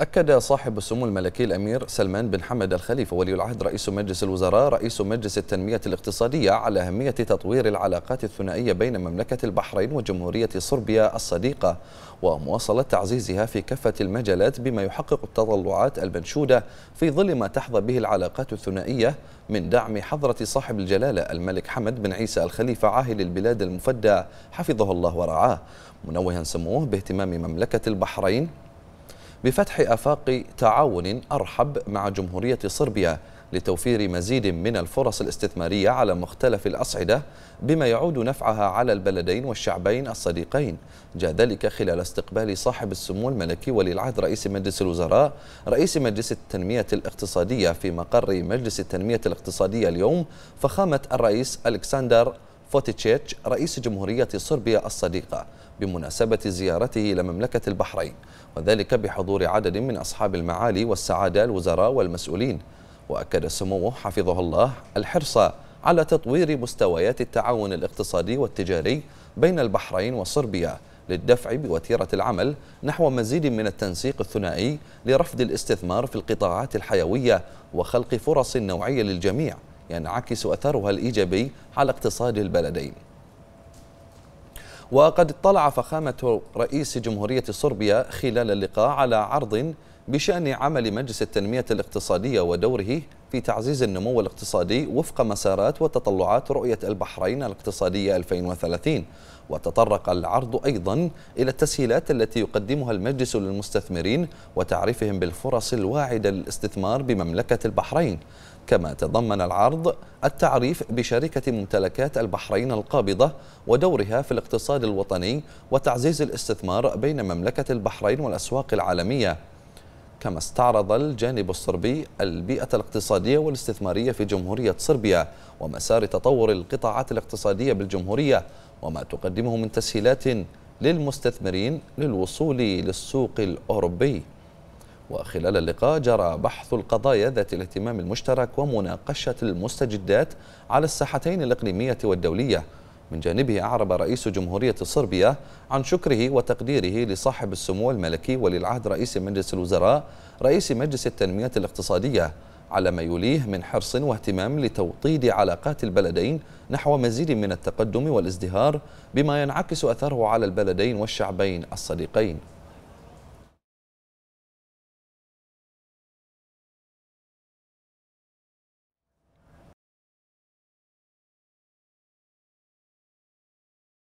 أكد صاحب السمو الملكي الأمير سلمان بن حمد الخليفة ولي العهد رئيس مجلس الوزراء رئيس مجلس التنمية الاقتصادية على أهمية تطوير العلاقات الثنائية بين مملكة البحرين وجمهورية صربيا الصديقة ومواصلة تعزيزها في كافة المجالات بما يحقق التطلعات المنشودة في ظل ما تحظى به العلاقات الثنائية من دعم حضرة صاحب الجلالة الملك حمد بن عيسى الخليفة عاهل البلاد المفدى حفظه الله ورعاه منوها سموه باهتمام مملكة البحرين بفتح آفاق تعاون أرحب مع جمهورية صربيا لتوفير مزيد من الفرص الاستثمارية على مختلف الأصعدة بما يعود نفعها على البلدين والشعبين الصديقين جاء ذلك خلال استقبال صاحب السمو الملكي ولي العهد رئيس مجلس الوزراء رئيس مجلس التنمية الاقتصادية في مقر مجلس التنمية الاقتصادية اليوم فخامة الرئيس ألكسندر فوتيتشيتش رئيس جمهورية صربيا الصديقة بمناسبة زيارته إلى مملكة البحرين وذلك بحضور عدد من أصحاب المعالي والسعادة الوزراء والمسؤولين وأكد سموه حفظه الله الحرص على تطوير مستويات التعاون الاقتصادي والتجاري بين البحرين وصربيا للدفع بوتيرة العمل نحو مزيد من التنسيق الثنائي لرفض الاستثمار في القطاعات الحيوية وخلق فرص نوعية للجميع ينعكس أثرها الإيجابي على اقتصاد البلدين وقد اطلع فخامة رئيس جمهورية صربيا خلال اللقاء على عرض بشأن عمل مجلس التنمية الاقتصادية ودوره في تعزيز النمو الاقتصادي وفق مسارات وتطلعات رؤية البحرين الاقتصادية 2030 وتطرق العرض أيضا إلى التسهيلات التي يقدمها المجلس للمستثمرين وتعريفهم بالفرص الواعدة للاستثمار بمملكة البحرين كما تضمن العرض التعريف بشركة ممتلكات البحرين القابضة ودورها في الاقتصاد الوطني وتعزيز الاستثمار بين مملكة البحرين والأسواق العالمية كما استعرض الجانب الصربي البيئة الاقتصادية والاستثمارية في جمهورية صربيا ومسار تطور القطاعات الاقتصادية بالجمهورية وما تقدمه من تسهيلات للمستثمرين للوصول للسوق الأوروبي وخلال اللقاء جرى بحث القضايا ذات الاهتمام المشترك ومناقشة المستجدات على الساحتين الإقليمية والدولية من جانبه أعرب رئيس جمهورية صربيا عن شكره وتقديره لصاحب السمو الملكي وللعهد رئيس مجلس الوزراء رئيس مجلس التنمية الاقتصادية على ما يليه من حرص واهتمام لتوطيد علاقات البلدين نحو مزيد من التقدم والازدهار بما ينعكس أثره على البلدين والشعبين الصديقين